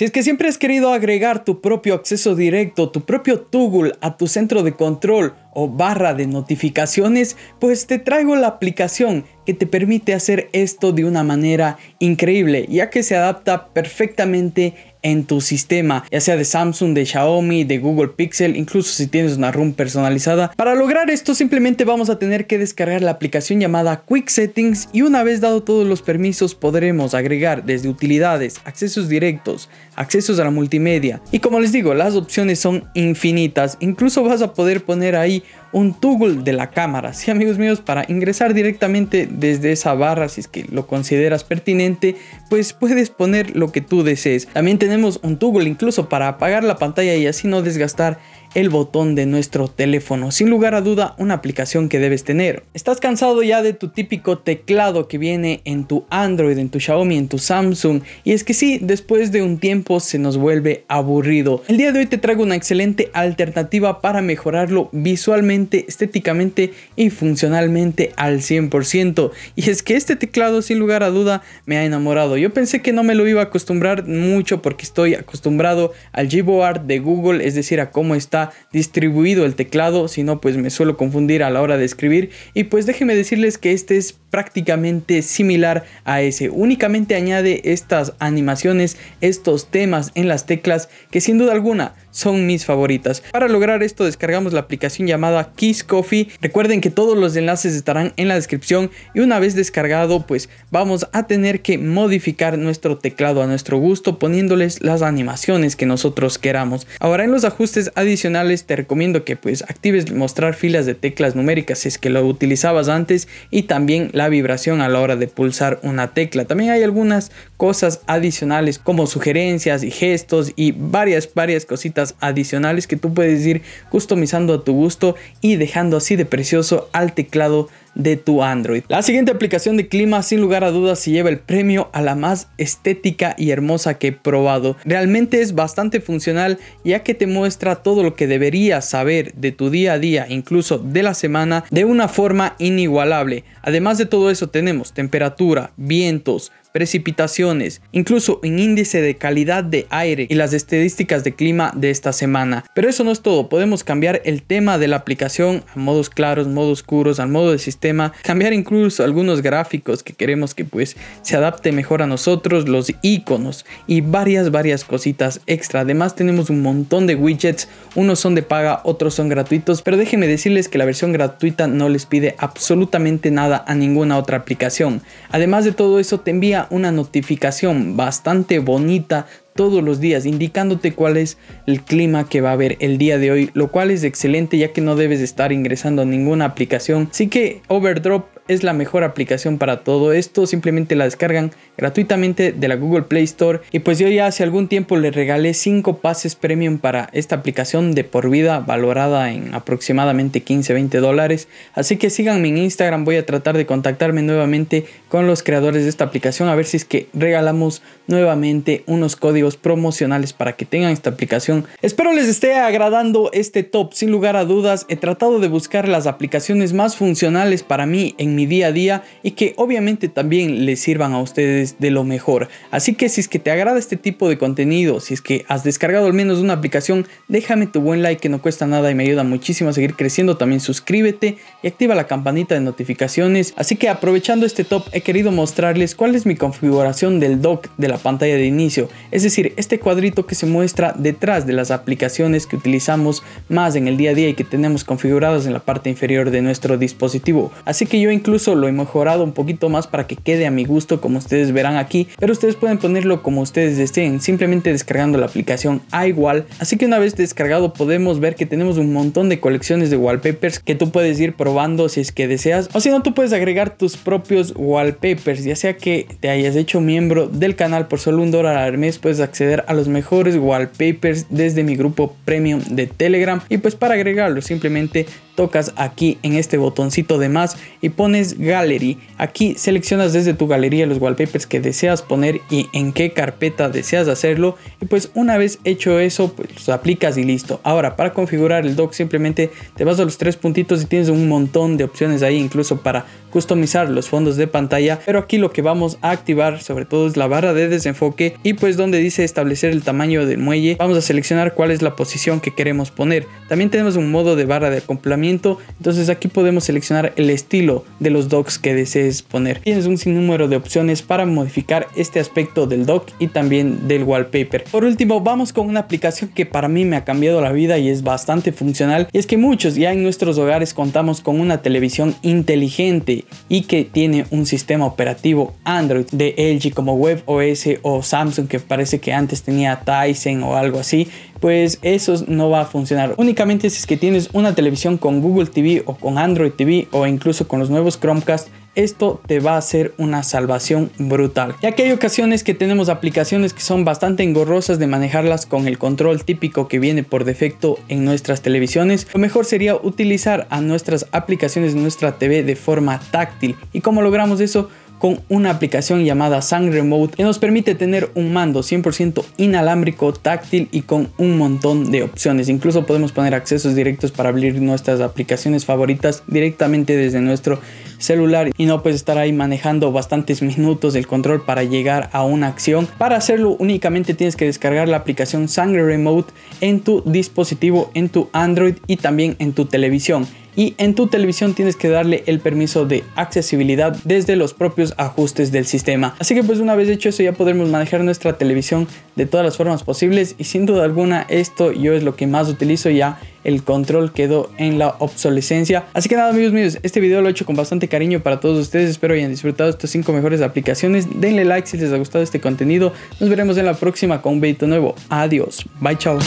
Si es que siempre has querido agregar tu propio acceso directo, tu propio toggle a tu centro de control o barra de notificaciones, pues te traigo la aplicación que te permite hacer esto de una manera increíble, ya que se adapta perfectamente en tu sistema, ya sea de Samsung, de Xiaomi, de Google Pixel, incluso si tienes una room personalizada. Para lograr esto simplemente vamos a tener que descargar la aplicación llamada Quick Settings y una vez dado todos los permisos podremos agregar desde utilidades, accesos directos, accesos a la multimedia y como les digo las opciones son infinitas, incluso vas a poder poner ahí Yeah. un toggle de la cámara, sí amigos míos, para ingresar directamente desde esa barra, si es que lo consideras pertinente, pues puedes poner lo que tú desees. También tenemos un toggle incluso para apagar la pantalla y así no desgastar el botón de nuestro teléfono. Sin lugar a duda, una aplicación que debes tener. ¿Estás cansado ya de tu típico teclado que viene en tu Android, en tu Xiaomi, en tu Samsung? Y es que sí, después de un tiempo se nos vuelve aburrido. El día de hoy te traigo una excelente alternativa para mejorarlo visualmente estéticamente y funcionalmente al 100%. Y es que este teclado sin lugar a duda me ha enamorado. Yo pensé que no me lo iba a acostumbrar mucho porque estoy acostumbrado al Gboard de Google, es decir, a cómo está distribuido el teclado, si no pues me suelo confundir a la hora de escribir. Y pues déjenme decirles que este es prácticamente similar a ese. Únicamente añade estas animaciones, estos temas en las teclas que sin duda alguna son mis favoritas. Para lograr esto descargamos la aplicación llamada Kiss Coffee. Recuerden que todos los enlaces estarán en la descripción y una vez descargado pues vamos a tener que modificar nuestro teclado a nuestro gusto poniéndoles las animaciones que nosotros queramos. Ahora en los ajustes adicionales te recomiendo que pues actives mostrar filas de teclas numéricas si es que lo utilizabas antes y también la vibración a la hora de pulsar una tecla. También hay algunas cosas adicionales como sugerencias y gestos y varias varias cositas adicionales que tú puedes ir customizando a tu gusto y dejando así de precioso al teclado de tu Android. La siguiente aplicación de clima sin lugar a dudas se lleva el premio a la más estética y hermosa que he probado. Realmente es bastante funcional ya que te muestra todo lo que deberías saber de tu día a día, incluso de la semana, de una forma inigualable. Además de todo eso tenemos temperatura, vientos, precipitaciones, incluso un índice de calidad de aire y las estadísticas de clima de esta semana. Pero eso no es todo, podemos cambiar el tema de la aplicación a modos claros, modos oscuros, al modo de sistema tema cambiar incluso algunos gráficos que queremos que pues se adapte mejor a nosotros, los iconos y varias, varias cositas extra. Además tenemos un montón de widgets, unos son de paga, otros son gratuitos, pero déjenme decirles que la versión gratuita no les pide absolutamente nada a ninguna otra aplicación. Además de todo eso te envía una notificación bastante bonita todos los días, indicándote cuál es el clima que va a haber el día de hoy, lo cual es excelente ya que no debes estar ingresando a ninguna aplicación. Así que Overdrop es la mejor aplicación para todo esto. Simplemente la descargan gratuitamente de la Google Play Store. Y pues yo ya hace algún tiempo le regalé 5 pases premium para esta aplicación de por vida valorada en aproximadamente 15-20 dólares. Así que síganme en Instagram. Voy a tratar de contactarme nuevamente con los creadores de esta aplicación. A ver si es que regalamos nuevamente unos códigos promocionales para que tengan esta aplicación. Espero les esté agradando este top. Sin lugar a dudas he tratado de buscar las aplicaciones más funcionales para mí en mi día a día y que obviamente también les sirvan a ustedes de lo mejor. Así que si es que te agrada este tipo de contenido, si es que has descargado al menos una aplicación, déjame tu buen like que no cuesta nada y me ayuda muchísimo a seguir creciendo. También suscríbete y activa la campanita de notificaciones. Así que aprovechando este top he querido mostrarles cuál es mi configuración del dock de la pantalla de inicio, es decir, este cuadrito que se muestra detrás de las aplicaciones que utilizamos más en el día a día y que tenemos configuradas en la parte inferior de nuestro dispositivo. Así que yo incluso incluso lo he mejorado un poquito más para que quede a mi gusto como ustedes verán aquí, pero ustedes pueden ponerlo como ustedes deseen, simplemente descargando la aplicación igual. Así que una vez descargado podemos ver que tenemos un montón de colecciones de wallpapers que tú puedes ir probando si es que deseas o si no tú puedes agregar tus propios wallpapers, ya sea que te hayas hecho miembro del canal por solo un dólar al mes puedes acceder a los mejores wallpapers desde mi grupo premium de Telegram y pues para agregarlo simplemente tocas aquí en este botoncito de más y pones gallery. Aquí seleccionas desde tu galería los wallpapers que deseas poner y en qué carpeta deseas hacerlo. Y pues una vez hecho eso, pues los aplicas y listo. Ahora, para configurar el dock simplemente te vas a los tres puntitos y tienes un montón de opciones ahí incluso para customizar los fondos de pantalla. Pero aquí lo que vamos a activar sobre todo es la barra de desenfoque y pues donde dice establecer el tamaño del muelle, vamos a seleccionar cuál es la posición que queremos poner. También tenemos un modo de barra de acoplamiento entonces aquí podemos seleccionar el estilo de los docs que desees poner. Tienes un sinnúmero de opciones para modificar este aspecto del dock y también del wallpaper. Por último, vamos con una aplicación que para mí me ha cambiado la vida y es bastante funcional. Y es que muchos ya en nuestros hogares contamos con una televisión inteligente y que tiene un sistema operativo Android de LG como WebOS o Samsung que parece que antes tenía Tyson o algo así pues eso no va a funcionar. Únicamente si es que tienes una televisión con Google TV o con Android TV o incluso con los nuevos Chromecast, esto te va a ser una salvación brutal. Ya que hay ocasiones que tenemos aplicaciones que son bastante engorrosas de manejarlas con el control típico que viene por defecto en nuestras televisiones, lo mejor sería utilizar a nuestras aplicaciones de nuestra TV de forma táctil. ¿Y cómo logramos eso? con una aplicación llamada Sangre Remote que nos permite tener un mando 100% inalámbrico, táctil y con un montón de opciones. Incluso podemos poner accesos directos para abrir nuestras aplicaciones favoritas directamente desde nuestro celular y no puedes estar ahí manejando bastantes minutos del control para llegar a una acción. Para hacerlo únicamente tienes que descargar la aplicación Sangre Remote en tu dispositivo, en tu Android y también en tu televisión y en tu televisión tienes que darle el permiso de accesibilidad desde los propios ajustes del sistema. Así que pues una vez hecho eso ya podremos manejar nuestra televisión de todas las formas posibles y sin duda alguna esto yo es lo que más utilizo ya el control quedó en la obsolescencia. Así que nada amigos míos, este video lo he hecho con bastante cariño para todos ustedes. Espero hayan disfrutado estas 5 mejores aplicaciones. Denle like si les ha gustado este contenido. Nos veremos en la próxima con un nuevo. Adiós. Bye, chao.